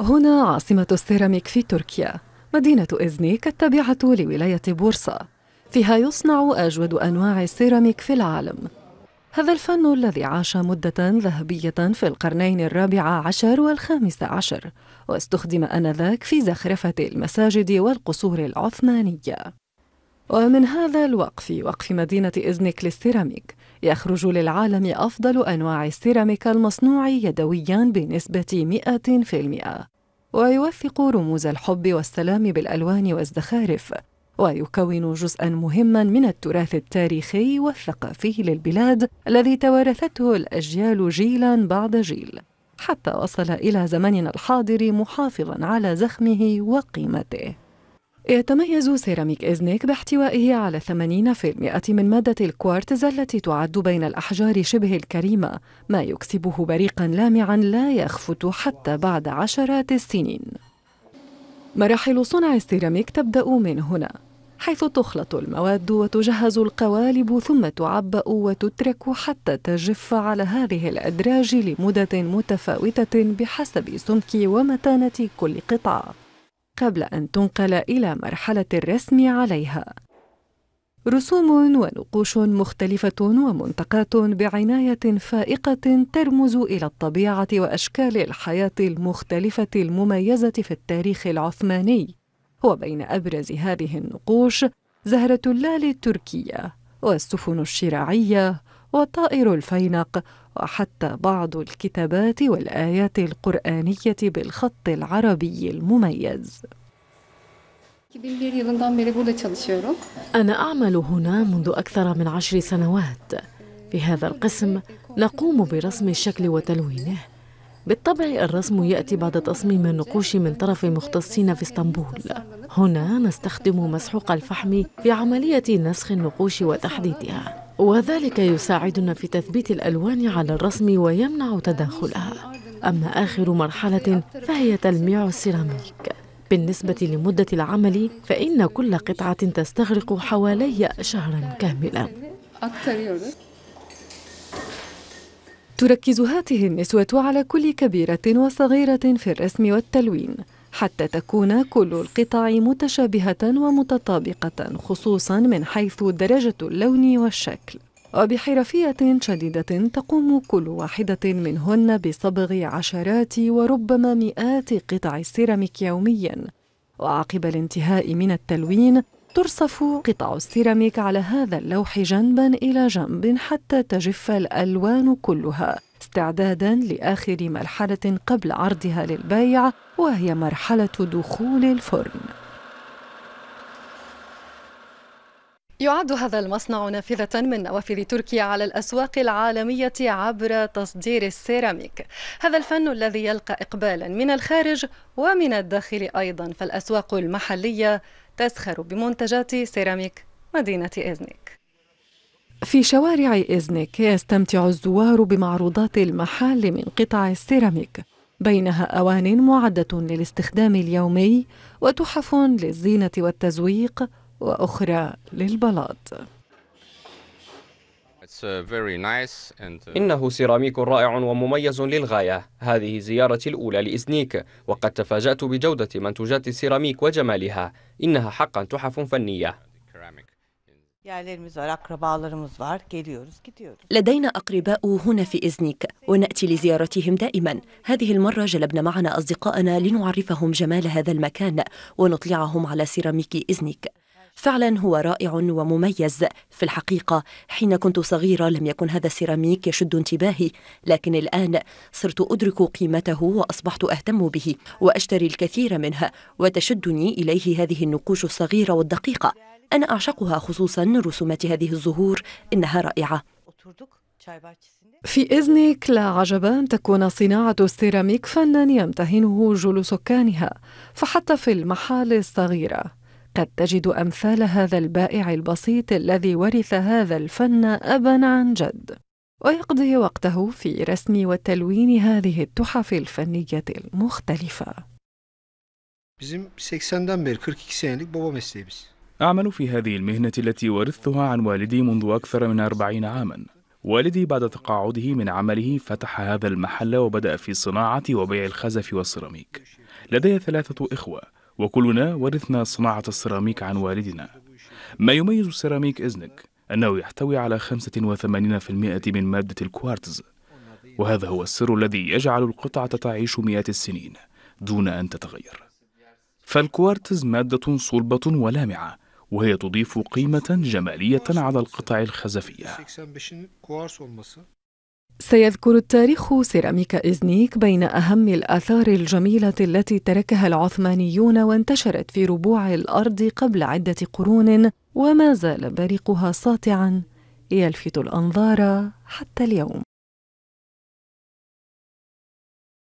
هنا عاصمة السيراميك في تركيا مدينة إزنيك التابعة لولاية بورصة فيها يصنع أجود أنواع السيراميك في العالم هذا الفن الذي عاش مدة ذهبية في القرنين الرابع عشر والخامس عشر واستخدم آنذاك في زخرفة المساجد والقصور العثمانية ومن هذا الوقف وقف مدينة إزنك للسيراميك يخرج للعالم أفضل أنواع السيراميك المصنوع يدويا بنسبة 100% ويوثق رموز الحب والسلام بالألوان والزخارف ويكون جزءا مهما من التراث التاريخي والثقافي للبلاد الذي توارثته الأجيال جيلا بعد جيل حتى وصل إلى زمننا الحاضر محافظا على زخمه وقيمته يتميز سيراميك إزنيك باحتوائه على 80% من مادة الكوارتز التي تعد بين الأحجار شبه الكريمة ما يكسبه بريقا لامعا لا يخفت حتى بعد عشرات السنين مراحل صنع السيراميك تبدأ من هنا حيث تخلط المواد وتجهز القوالب ثم تعبأ وتترك حتى تجف على هذه الأدراج لمدة متفاوتة بحسب سمك ومتانة كل قطعة قبل أن تنقل إلى مرحلة الرسم عليها. رسوم ونقوش مختلفة ومنتقات بعناية فائقة ترمز إلى الطبيعة وأشكال الحياة المختلفة المميزة في التاريخ العثماني. وبين أبرز هذه النقوش زهرة اللال التركية والسفن الشراعية وطائر الفينق وحتى بعض الكتابات والايات القرانيه بالخط العربي المميز أنا أعمل هنا منذ أكثر من عشر سنوات في هذا القسم نقوم برسم الشكل وتلوينه بالطبع الرسم يأتي بعد تصميم النقوش من طرف مختصين في اسطنبول هنا نستخدم مسحوق الفحم في عملية نسخ النقوش وتحديدها وذلك يساعدنا في تثبيت الألوان على الرسم ويمنع تداخلها أما آخر مرحلة فهي تلميع السيراميك بالنسبة لمدة العمل فإن كل قطعة تستغرق حوالي شهرا كاملا تركز هاته النسوة على كل كبيرة وصغيرة في الرسم والتلوين حتى تكون كل القطع متشابهة ومتطابقة خصوصا من حيث درجة اللون والشكل وبحرفية شديدة تقوم كل واحدة منهن بصبغ عشرات وربما مئات قطع السيراميك يوميا وعقب الانتهاء من التلوين ترصف قطع السيراميك على هذا اللوح جنبا إلى جنب حتى تجف الألوان كلها استعدادا لآخر مرحلة قبل عرضها للبيع وهي مرحلة دخول الفرن يعد هذا المصنع نافذة من نوافذ تركيا على الأسواق العالمية عبر تصدير السيراميك هذا الفن الذي يلقى إقبالا من الخارج ومن الداخل أيضا فالأسواق المحلية تزخر بمنتجات سيراميك مدينة إذنك في شوارع إذنك يستمتع الزوار بمعروضات المحال من قطع السيراميك بينها أوان معدة للاستخدام اليومي وتحف للزينة والتزويق وأخرى للبلاط Uh, uh, إنه سيراميك رائع ومميز للغاية هذه زيارتي الأولى لإزنيك وقد تفاجأت بجودة منتوجات السيراميك وجمالها إنها حقا تحف فنية لدينا أقرباء هنا في إزنيك ونأتي لزيارتهم دائما هذه المرة جلبنا معنا أصدقائنا لنعرفهم جمال هذا المكان ونطلعهم على سيراميك إزنيك فعلا هو رائع ومميز في الحقيقة حين كنت صغيرة لم يكن هذا السيراميك يشد انتباهي لكن الآن صرت أدرك قيمته وأصبحت أهتم به وأشتري الكثير منها وتشدني إليه هذه النقوش الصغيرة والدقيقة أنا أعشقها خصوصا رسومات هذه الزهور إنها رائعة في إذنك لا عجب أن تكون صناعة السيراميك فنا يمتهنه جل سكانها فحتى في المحال الصغيرة قد تجد امثال هذا البائع البسيط الذي ورث هذا الفن ابا عن جد ويقضي وقته في رسم وتلوين هذه التحف الفنيه المختلفه أعمل في هذه المهنة التي ورثتها عن والدي منذ أكثر من أربعين عاما والدي بعد تقاعده من عمله فتح هذا المحل وبدأ في صناعة وبيع الخزف والسيراميك لدي ثلاثة إخوة وكلنا ورثنا صناعة السيراميك عن والدنا ما يميز السيراميك إزنك أنه يحتوي على 85% من مادة الكوارتز وهذا هو السر الذي يجعل القطعة تعيش مئات السنين دون أن تتغير فالكوارتز مادة صلبة ولامعة وهي تضيف قيمة جمالية على القطع الخزفية سيذكر التاريخ سيراميكا إزنيك بين أهم الآثار الجميلة التي تركها العثمانيون وانتشرت في ربوع الأرض قبل عدة قرون وما زال بريقها ساطعا يلفت الأنظار حتى اليوم